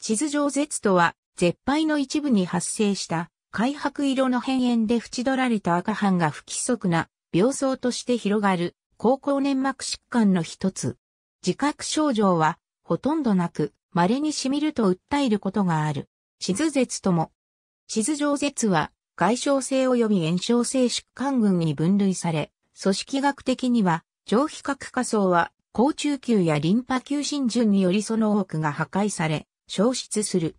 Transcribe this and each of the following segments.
地図上絶とは、絶敗の一部に発生した、開白色の変炎で縁取られた赤斑が不規則な病巣として広がる、高校粘膜疾患の一つ。自覚症状は、ほとんどなく、稀にしみると訴えることがある。地図絶とも。地図上絶は、外傷性及び炎症性疾患群に分類され、組織学的には、上皮核下層は、高中級やリンパ球浸順によりその多くが破壊され、消失する。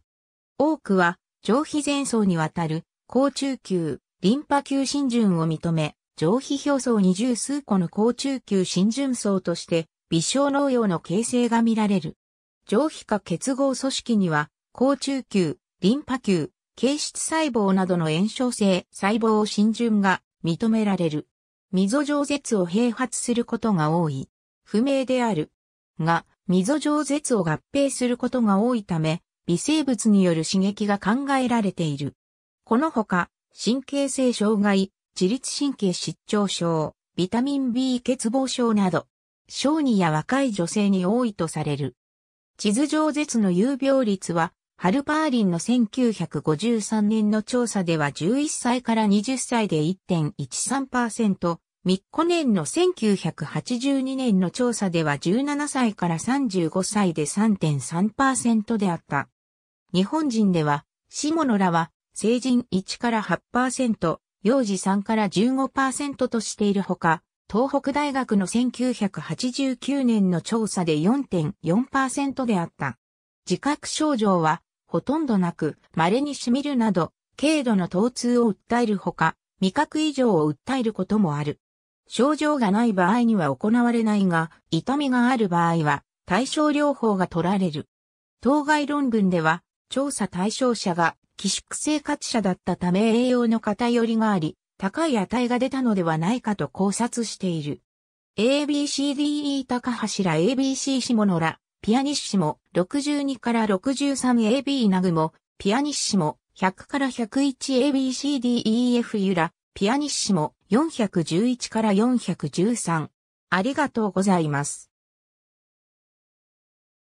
多くは、上皮前層にわたる、高中球、リンパ球浸潤を認め、上皮表層二十数個の高中球浸潤層として、微小農用の形成が見られる。上皮下結合組織には、高中球、リンパ球、形質細胞などの炎症性細胞浸潤が認められる。溝上舌を併発することが多い。不明である。が、溝状絶を合併することが多いため、微生物による刺激が考えられている。このほか、神経性障害、自律神経失調症、ビタミン B 欠乏症など、小児や若い女性に多いとされる。地図上絶の有病率は、ハルパーリンの1953年の調査では11歳から20歳で1.13%、密コ年の1982年の調査では17歳から35歳で3.3%であった。日本人では、下野らは、成人1から8%、幼児3から15%としているほか、東北大学の1989年の調査で4.4%であった。自覚症状は、ほとんどなく、稀にしみるなど、軽度の疼痛を訴えるほか、味覚異常を訴えることもある。症状がない場合には行われないが、痛みがある場合は対症療法が取られる。当該論文では、調査対象者が寄宿生活者だったため栄養の偏りがあり、高い値が出たのではないかと考察している。ABCDE 高柱 ABC 下野ら、ピアニッシモ62から 63AB ナグも、ピアニッシモ100から 101ABCDEF ユラ、ピアニッシモ411から413。ありがとうございます。